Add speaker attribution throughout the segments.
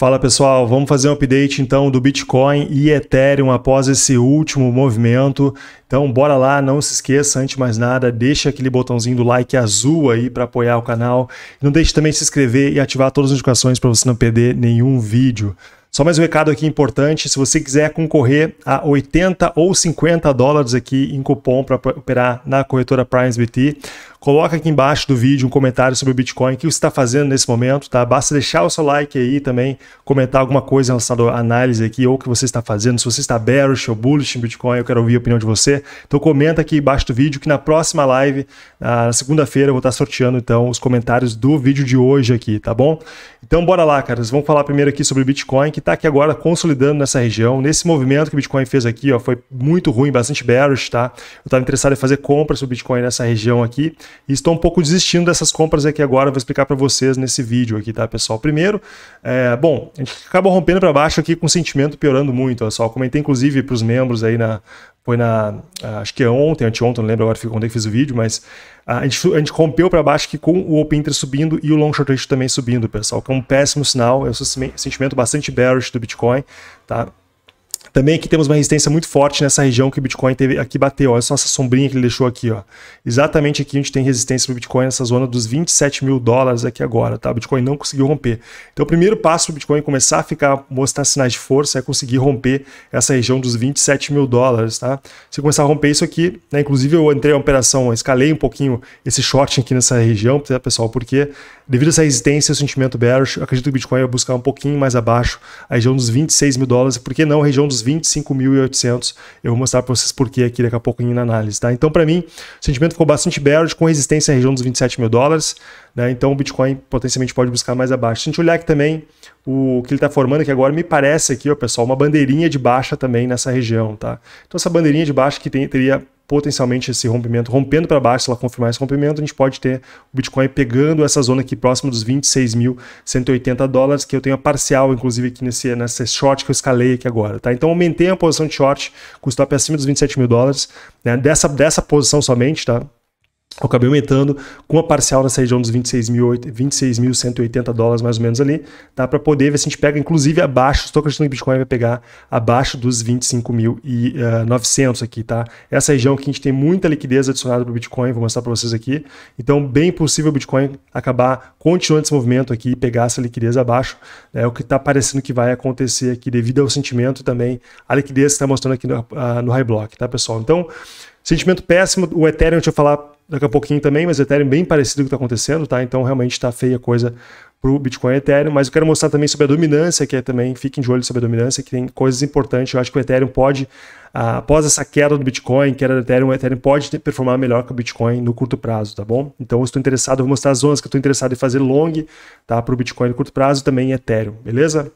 Speaker 1: Fala pessoal, vamos fazer um update então do Bitcoin e Ethereum após esse último movimento. Então bora lá, não se esqueça, antes de mais nada, deixa aquele botãozinho do like azul aí para apoiar o canal. Não deixe também de se inscrever e ativar todas as notificações para você não perder nenhum vídeo. Só mais um recado aqui importante: se você quiser concorrer a 80 ou 50 dólares aqui em cupom para operar na corretora PrimesBT, Coloca aqui embaixo do vídeo um comentário sobre o Bitcoin, o que você está fazendo nesse momento, tá? Basta deixar o seu like aí também, comentar alguma coisa relacionada à análise aqui, ou o que você está fazendo, se você está bearish ou bullish em Bitcoin, eu quero ouvir a opinião de você. Então comenta aqui embaixo do vídeo que na próxima live, ah, na segunda-feira, eu vou estar sorteando então os comentários do vídeo de hoje aqui, tá bom? Então bora lá, caras. Vamos falar primeiro aqui sobre o Bitcoin, que está aqui agora consolidando nessa região. Nesse movimento que o Bitcoin fez aqui, ó, foi muito ruim, bastante bearish, tá? Eu estava interessado em fazer compras sobre o Bitcoin nessa região aqui. E estou um pouco desistindo dessas compras aqui agora, vou explicar para vocês nesse vídeo aqui, tá, pessoal? Primeiro, é, bom, a gente acaba rompendo para baixo aqui com o sentimento piorando muito, olha só. comentei inclusive para os membros aí na, foi na. Ah, acho que é ontem, anteontem, não lembro agora quando é que fiz o vídeo, mas ah, a gente, a gente rompeu para baixo aqui com o open interest subindo e o long short rate também subindo, pessoal, que é um péssimo sinal, é um sentimento bastante bearish do Bitcoin, tá? Também aqui temos uma resistência muito forte nessa região que o Bitcoin teve, aqui bateu. Olha só essa sombrinha que ele deixou aqui. Ó. Exatamente aqui a gente tem resistência para o Bitcoin nessa zona dos 27 mil dólares aqui agora. Tá? O Bitcoin não conseguiu romper. Então o primeiro passo para o Bitcoin começar a ficar, mostrar sinais de força é conseguir romper essa região dos 27 mil dólares. Tá? Se começar a romper isso aqui, né? inclusive eu entrei na operação, escalei um pouquinho esse short aqui nessa região, tá, pessoal, porque devido a essa resistência e o sentimento bearish, acredito que o Bitcoin vai buscar um pouquinho mais abaixo, a região dos 26 mil dólares, por que não a região dos 25.800. Eu vou mostrar para vocês porquê aqui daqui a pouquinho na análise, tá? Então, para mim, o sentimento ficou bastante bearish, com resistência na região dos 27 mil dólares, né? Então, o Bitcoin potencialmente pode buscar mais abaixo. Se a gente olhar aqui também o que ele está formando aqui agora, me parece aqui, ó, pessoal, uma bandeirinha de baixa também nessa região, tá? Então, essa bandeirinha de baixa que teria potencialmente esse rompimento, rompendo para baixo, se ela confirmar esse rompimento, a gente pode ter o Bitcoin pegando essa zona aqui próximo dos 26.180 dólares, que eu tenho a parcial, inclusive, aqui nesse, nessa short que eu escalei aqui agora, tá? Então, aumentei a posição de short, custou acima dos 27 mil dólares, né? Dessa, dessa posição somente, tá? eu acabei aumentando com a parcial nessa região dos 26.180 dólares, mais ou menos ali, tá? Para poder ver se a gente pega, inclusive, abaixo. Estou acreditando que o Bitcoin vai pegar abaixo dos 25.900 ah, aqui, tá? Essa região que a gente tem muita liquidez adicionada para o Bitcoin, vou mostrar para vocês aqui. Então, bem possível o Bitcoin acabar continuando esse movimento aqui e pegar essa liquidez abaixo. É né? o que está parecendo que vai acontecer aqui devido ao sentimento e também a liquidez que está mostrando aqui no, ah, no High Block, tá, pessoal? Então, sentimento péssimo. O Ethereum, deixa eu falar daqui a pouquinho também, mas o Ethereum é bem parecido com o que está acontecendo, tá? Então realmente está feia a coisa para o Bitcoin e Ethereum, mas eu quero mostrar também sobre a dominância, que é também, fiquem de olho sobre a dominância, que tem coisas importantes. Eu acho que o Ethereum pode, ah, após essa queda do Bitcoin, queda do Ethereum, o Ethereum pode performar melhor que o Bitcoin no curto prazo, tá bom? Então, eu estou interessado, eu vou mostrar as zonas que eu estou interessado em fazer long, tá? Para o Bitcoin no curto prazo e também Ethereum, beleza?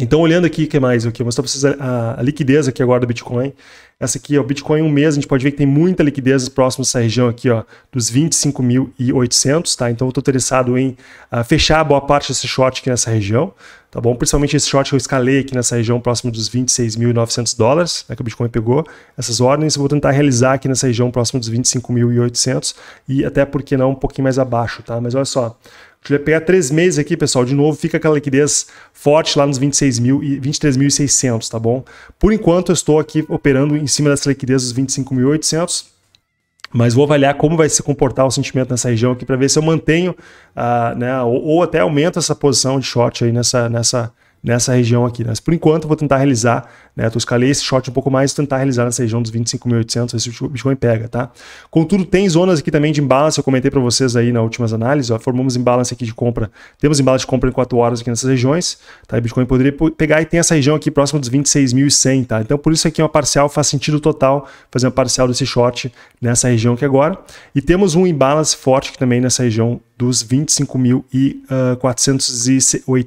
Speaker 1: Então, olhando aqui, o que mais? Eu mostrar para vocês é a, a, liquidez aqui agora do Bitcoin. Essa aqui, é o Bitcoin um mês, a gente pode ver que tem muita liquidez próximo dessa região aqui, ó, dos 25.800, tá? Então, eu estou interessado em uh, fechar boa parte desse short aqui nessa região, tá bom? Principalmente esse short que eu escalei aqui nessa região próximo dos 26.900 dólares, né, que o Bitcoin pegou. Essas ordens eu vou tentar realizar aqui nessa região próximo dos 25.800 e até, por que não, um pouquinho mais abaixo, tá? Mas olha só, se eu pegar três meses aqui, pessoal. De novo, fica aquela liquidez forte lá nos 26 mil e 23.600, tá bom? Por enquanto, eu estou aqui operando em cima dessa liquidez dos 25.800. Mas vou avaliar como vai se comportar o sentimento nessa região aqui para ver se eu mantenho, uh, né, ou, ou até aumento essa posição de short aí nessa, nessa, nessa região aqui. Né? Por enquanto, eu vou tentar realizar, né? Eu escalei esse short um pouco mais, e tentar realizar nessa região dos 25.800, ver se o Bitcoin pega, tá? Contudo, tem zonas aqui também de imbalance, eu comentei para vocês aí nas últimas análises, ó, formamos imbalance aqui de compra, temos imbalance de compra em 4 horas aqui nessas regiões, tá? E Bitcoin poderia pegar e tem essa região aqui próxima dos 26.100, tá? Então, por isso aqui é uma parcial faz sentido total fazer uma parcial desse short nessa região aqui agora. E temos um imbalance forte aqui também nessa região dos 25.480. e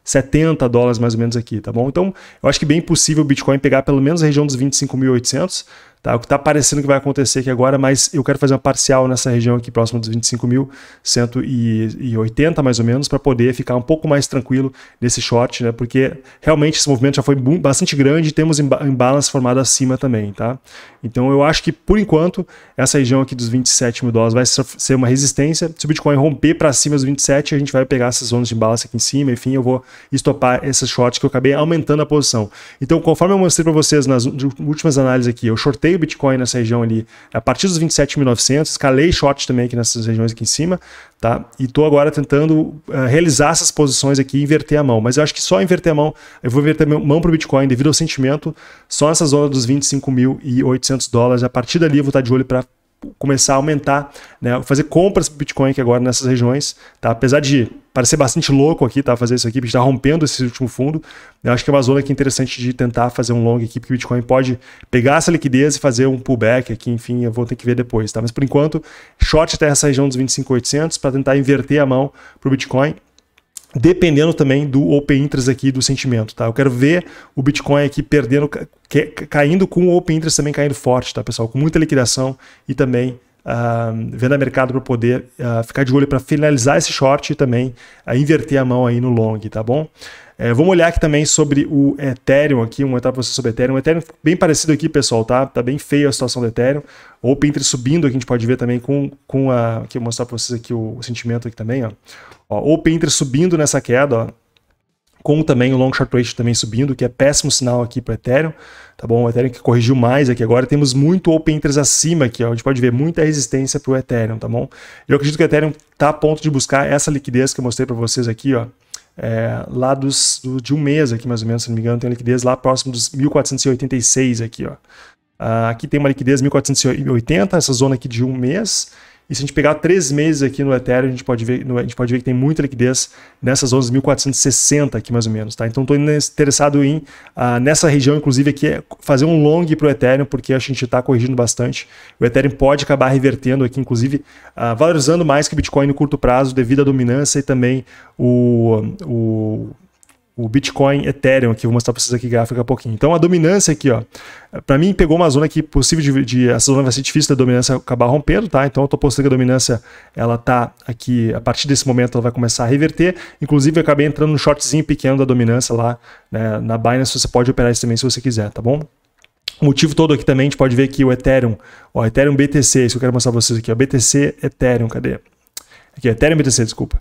Speaker 1: 70 dólares mais ou menos aqui, tá bom? Então, eu acho que é bem possível o Bitcoin pegar pelo menos a região dos 25.800, tá? O que tá parecendo que vai acontecer aqui agora, mas eu quero fazer uma parcial nessa região aqui próxima dos 25.180 mais ou menos para poder ficar um pouco mais tranquilo nesse short, né? Porque realmente esse movimento já foi bastante grande e temos imbalance formada acima também, tá? Então, eu acho que por enquanto essa região aqui dos 27 mil dólares vai ser uma resistência. Se o Bitcoin romper para cima dos 27, a gente vai pegar essas zonas de imbalance aqui em cima, enfim, eu vou estopar esses shorts que eu acabei aumentando a posição. Então, conforme eu mostrei para vocês nas últimas análises aqui, eu shortei o Bitcoin nessa região ali a partir dos 27.900, escalei short também aqui nessas regiões aqui em cima, tá? E estou agora tentando uh, realizar essas posições aqui e inverter a mão. Mas eu acho que só inverter a mão, eu vou inverter a mão para o Bitcoin devido ao sentimento, só nessa zona dos 25.800 dólares. A partir dali eu vou estar de olho para começar a aumentar, né, fazer compras de Bitcoin aqui agora nessas regiões, tá? Apesar de parecer bastante louco aqui, tá? Fazer isso aqui, porque está rompendo esse último fundo. Eu acho que é uma zona que é interessante de tentar fazer um long aqui, porque o Bitcoin pode pegar essa liquidez e fazer um pullback aqui, enfim, eu vou ter que ver depois, tá? Mas por enquanto, short até essa região dos 25.800 para tentar inverter a mão para o Bitcoin dependendo também do open interest aqui do sentimento, tá? Eu quero ver o Bitcoin aqui perdendo, caindo com o open interest também caindo forte, tá, pessoal? Com muita liquidação e também uh, ah, venda mercado para poder uh, ficar de olho para finalizar esse short e também uh, inverter a mão aí no long, tá bom? É, vamos olhar aqui também sobre o Ethereum aqui, vamos etapa para você sobre o Ethereum. O Ethereum bem parecido aqui, pessoal, tá? Tá bem feia a situação do Ethereum. O Pinterest subindo aqui, a gente pode ver também com, com a... Aqui eu vou mostrar para vocês aqui o, o, sentimento aqui também, ó. ó o Pinterest subindo nessa queda, ó com também o long short Rate também subindo, que é péssimo sinal aqui para o Ethereum, tá bom? O Ethereum que corrigiu mais aqui agora, temos muito open interest acima aqui, ó, a gente pode ver muita resistência para o Ethereum, tá bom? Eu acredito que o Ethereum está a ponto de buscar essa liquidez que eu mostrei para vocês aqui, ó, é, lá dos, do, de um mês aqui, mais ou menos, se não me engano, tem liquidez lá próximo dos 1.486 aqui, ó. Uh, aqui tem uma liquidez 1.480, essa zona aqui de um mês, e se a gente pegar três meses aqui no Ethereum, a gente pode ver, a gente pode ver que tem muita liquidez nessas 11.460 aqui mais ou menos, tá? Então estou interessado em, ah, nessa região inclusive aqui, é, fazer um long para o Ethereum, porque a gente está corrigindo bastante. O Ethereum pode acabar revertendo aqui, inclusive ah, valorizando mais que o Bitcoin no curto prazo devido à dominância e também o, o o Bitcoin, Ethereum, que eu vou mostrar para vocês aqui gráfico daqui a pouquinho. Então a dominância aqui, ó, para mim pegou uma zona que possível de, de, essa zona vai ser difícil da dominância acabar rompendo, tá? Então eu tô postando que a dominância ela tá aqui, a partir desse momento ela vai começar a reverter. Inclusive eu acabei entrando no shortzinho pequeno da dominância lá, né, na Binance você pode operar isso também se você quiser, tá bom? O motivo todo aqui também, a gente pode ver que o Ethereum, o Ethereum BTC, isso que eu quero mostrar para vocês aqui, ó, BTC Ethereum, cadê? Aqui, Ethereum BTC, desculpa.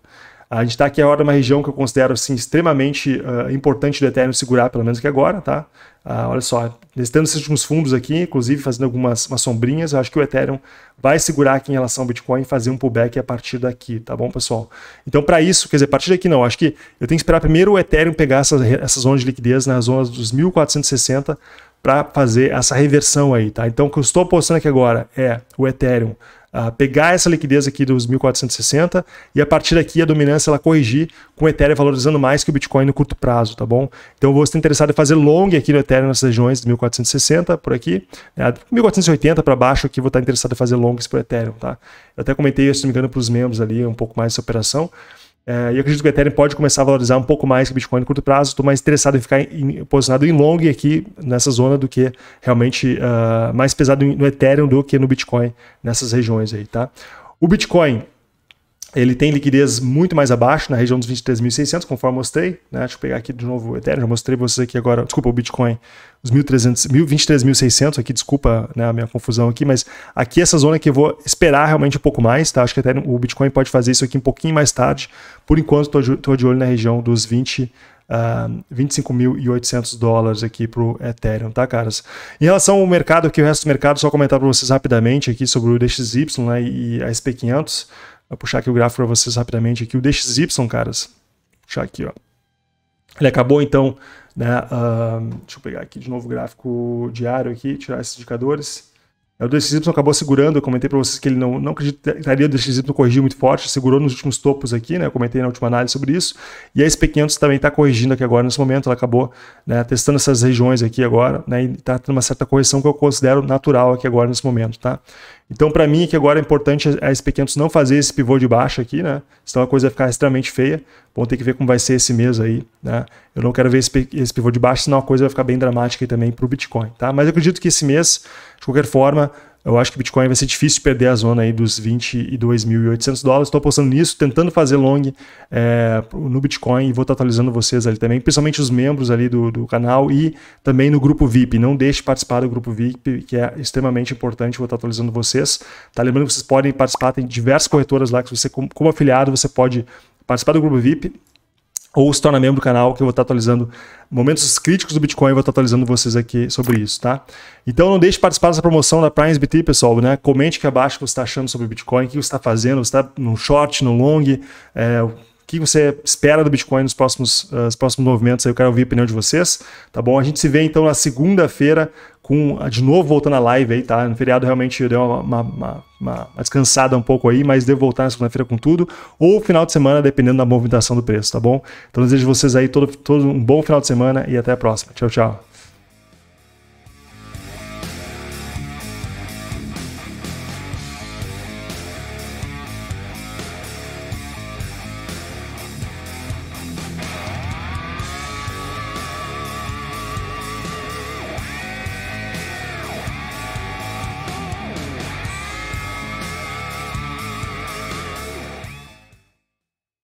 Speaker 1: A gente está aqui agora numa região que eu considero assim, extremamente uh, importante do Ethereum segurar, pelo menos aqui agora, tá? Uh, olha só, testando esses últimos fundos aqui, inclusive fazendo algumas sombrinhas, eu acho que o Ethereum vai segurar aqui em relação ao Bitcoin e fazer um pullback a partir daqui, tá bom, pessoal? Então, para isso, quer dizer, a partir daqui não, acho que eu tenho que esperar primeiro o Ethereum pegar essas, essas zonas de liquidez nas zonas dos 1460 para fazer essa reversão aí, tá? Então, o que eu estou apostando aqui agora é o Ethereum ah, pegar essa liquidez aqui dos 1460 e a partir daqui a dominância ela corrigir com o Ethereum valorizando mais que o Bitcoin no curto prazo, tá bom? Então você está interessado em fazer long aqui no Ethereum nessas regiões de 1460 por aqui, né? 1480 para baixo aqui vou estar tá interessado em fazer longs para o Ethereum, tá? Eu até comentei, se não me engano, para os membros ali um pouco mais essa operação. É, e eu acredito que o Ethereum pode começar a valorizar um pouco mais que o Bitcoin no curto prazo. Estou mais interessado em ficar em, posicionado em long aqui nessa zona do que realmente uh, mais pesado no Ethereum do que no Bitcoin nessas regiões aí, tá? O Bitcoin ele tem liquidez muito mais abaixo, na região dos 23.600, conforme mostrei. Né? Deixa eu pegar aqui de novo o Ethereum, já mostrei para vocês aqui agora, desculpa, o Bitcoin, os 23.600 aqui, desculpa né, a minha confusão aqui, mas aqui é essa zona que eu vou esperar realmente um pouco mais, tá? Acho que até o Bitcoin pode fazer isso aqui um pouquinho mais tarde. Por enquanto, estou de olho na região dos 20 Uh, 25.800 dólares aqui para o Ethereum, tá, caras? Em relação ao mercado, aqui o resto do mercado, só comentar para vocês rapidamente aqui sobre o DXY né, e a SP500. Vou puxar aqui o gráfico para vocês rapidamente aqui. O DXY, caras. Vou puxar aqui, ó. Ele acabou, então, né? Uh, deixa eu pegar aqui de novo o gráfico diário aqui, tirar esses indicadores. É, o DXY acabou segurando, eu comentei para vocês que ele não, não acreditaria o DXY corrigir muito forte, segurou nos últimos topos aqui, né? Eu comentei na última análise sobre isso. E a SP500 também está corrigindo aqui agora nesse momento, ela acabou né, testando essas regiões aqui agora, né? E está tendo uma certa correção que eu considero natural aqui agora nesse momento, tá? Então, para mim, que agora é importante a é, é SP500 não fazer esse pivô de baixa aqui, né? Senão a coisa vai ficar extremamente feia. Vamos ter que ver como vai ser esse mês aí, né? Eu não quero ver esse, esse pivô de baixa, senão a coisa vai ficar bem dramática aí também para o Bitcoin, tá? Mas eu acredito que esse mês, de qualquer forma, eu acho que o Bitcoin vai ser difícil de perder a zona aí dos 22.800 dólares. Estou apostando nisso, tentando fazer long é, no Bitcoin e vou estar atualizando vocês ali também, principalmente os membros ali do, do canal e também no grupo VIP. Não deixe de participar do grupo VIP, que é extremamente importante. Vou estar atualizando vocês. Tá lembrando que vocês podem participar, tem diversas corretoras lá que você, como afiliado, você pode participar do grupo VIP, ou se torna membro do canal, que eu vou estar atualizando momentos críticos do Bitcoin, eu vou estar atualizando vocês aqui sobre isso, tá? Então não deixe de participar dessa promoção da Prime BT, pessoal, né? Comente aqui abaixo o que você está achando sobre o Bitcoin, o que você está fazendo, você está no short, no long, é, o que você espera do Bitcoin nos próximos, uh, próximos movimentos, eu quero ouvir a opinião de vocês, tá bom? A gente se vê então na segunda-feira, com, de novo, voltando à live aí, tá? No feriado realmente deu uma, uma, uma, uma descansada um pouco aí, mas devo voltar na segunda-feira com tudo, ou final de semana, dependendo da movimentação do preço, tá bom? Então desejo vocês aí todo, todo um bom final de semana e até a próxima. Tchau, tchau.